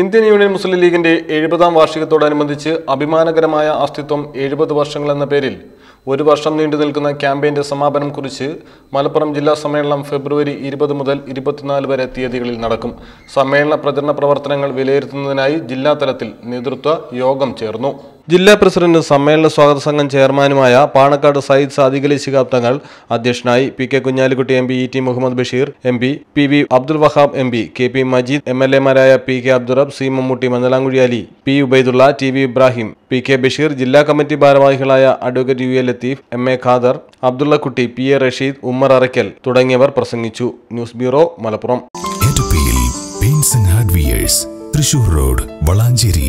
Indian union മുസ്ലിം ലീഗിന്റെ എഴുപതാം വാർഷികത്തോടനുബന്ധിച്ച് അഭിമാനകരമായ അസ്തിത്വം എഴുപത് വർഷങ്ങൾ എന്ന പേരിൽ ഒരു വർഷം നീണ്ടു നിൽക്കുന്ന ക്യാമ്പയിന്റെ സമാപനം കുറിച്ച് മലപ്പുറം ജില്ലാ സമ്മേളനം ഫെബ്രുവരി ഇരുപത് മുതൽ ഇരുപത്തിനാല് വരെ തീയതികളിൽ നടക്കും സമ്മേളന പ്രചരണ പ്രവർത്തനങ്ങൾ വിലയിരുത്തുന്നതിനായി ജില്ലാതലത്തിൽ നേതൃത്വ യോഗം ചേർന്നു ജില്ലാ പ്രസിഡന്റും സമ്മേളന സ്വാഗത സംഘം ചെയർമാനുമായ പാണക്കാട് സയ്യിദ് സാദിഖലി ശിഹാബ് തങ്ങൾ അധ്യക്ഷനായി P K Kunhalikutty M P E T Muhammad Basheer M P P V Abdul Wahab M P K P Majeed M L മാരായ P K Abdurabb C Mammootty Mannalamkuzhi Ali P Ubaidulla T V Ibrahim P K Basheer ജില്ലാ കമ്മിറ്റി ഭാരവാഹികളായ advocate U A Latheef M A Khader Abdullakutty P A Rasheed Ummer Arakkal തുടങ്ങിയവർ പ്രസംഗിച്ചു news bureau Malappuram Thrissur road Valanchery